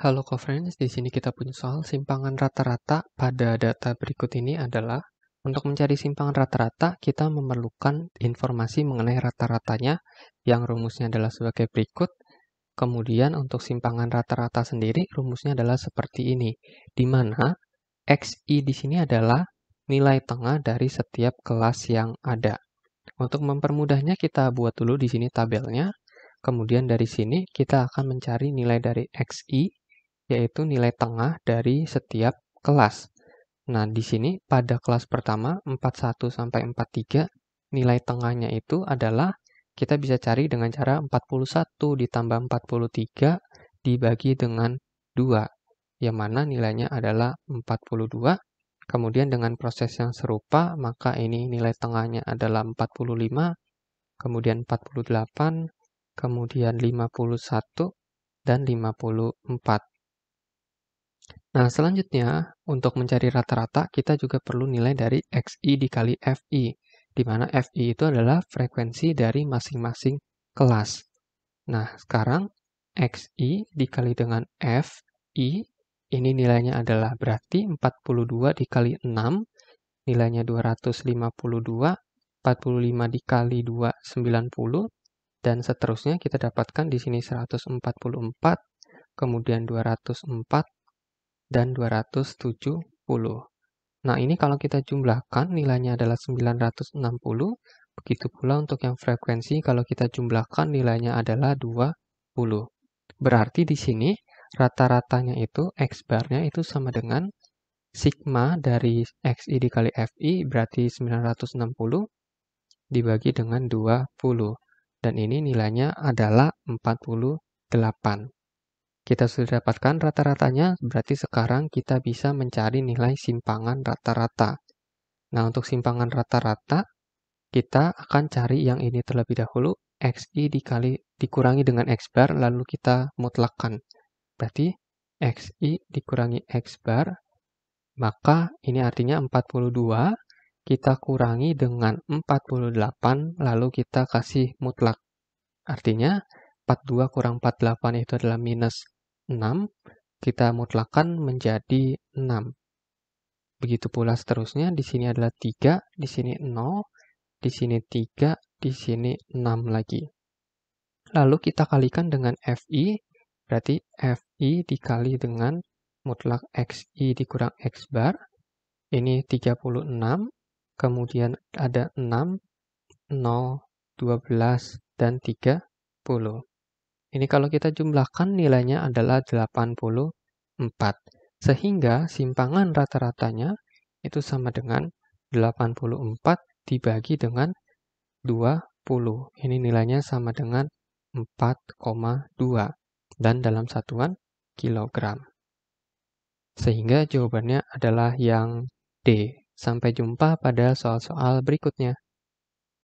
Halo co-friends, di sini kita punya soal simpangan rata-rata pada data berikut ini adalah untuk mencari simpangan rata-rata, kita memerlukan informasi mengenai rata-ratanya yang rumusnya adalah sebagai berikut. Kemudian untuk simpangan rata-rata sendiri, rumusnya adalah seperti ini, di mana XI di sini adalah nilai tengah dari setiap kelas yang ada. Untuk mempermudahnya, kita buat dulu di sini tabelnya. Kemudian dari sini, kita akan mencari nilai dari XI yaitu nilai tengah dari setiap kelas. Nah, di sini pada kelas pertama 41 sampai 43 nilai tengahnya itu adalah kita bisa cari dengan cara 41 ditambah 43 dibagi dengan 2, yang mana nilainya adalah 42. Kemudian dengan proses yang serupa, maka ini nilai tengahnya adalah 45, kemudian 48, kemudian 51, dan 54. Nah, selanjutnya untuk mencari rata-rata kita juga perlu nilai dari xi dikali fi, di mana fi itu adalah frekuensi dari masing-masing kelas. Nah, sekarang xi dikali dengan fi, ini nilainya adalah berarti 42 dikali 6, nilainya 252, 45 dikali 2, 90, dan seterusnya kita dapatkan di sini 144, kemudian 204, dan 270. Nah, ini kalau kita jumlahkan nilainya adalah 960, begitu pula untuk yang frekuensi kalau kita jumlahkan nilainya adalah 20. Berarti di sini rata-ratanya itu X barnya itu sama dengan sigma dari XI dikali FI berarti 960 dibagi dengan 20 dan ini nilainya adalah 48 kita sudah dapatkan rata-ratanya, berarti sekarang kita bisa mencari nilai simpangan rata-rata. Nah, untuk simpangan rata-rata, kita akan cari yang ini terlebih dahulu, xi dikali dikurangi dengan x bar, lalu kita mutlakkan. Berarti xi dikurangi x bar, maka ini artinya 42, kita kurangi dengan 48, lalu kita kasih mutlak. Artinya, 42 kurang 48 itu adalah minus 6, kita mutlakan menjadi 6. Begitu pula seterusnya, di sini adalah 3, di sini 0, di sini 3, di sini 6 lagi. Lalu kita kalikan dengan FI, berarti FI dikali dengan mutlak XI dikurang X bar, ini 36, kemudian ada 6, 0, 12, dan 30. Ini kalau kita jumlahkan nilainya adalah 84. Sehingga simpangan rata-ratanya itu sama dengan 84 dibagi dengan 20. Ini nilainya sama dengan 4,2 dan dalam satuan kilogram. Sehingga jawabannya adalah yang D. Sampai jumpa pada soal-soal berikutnya.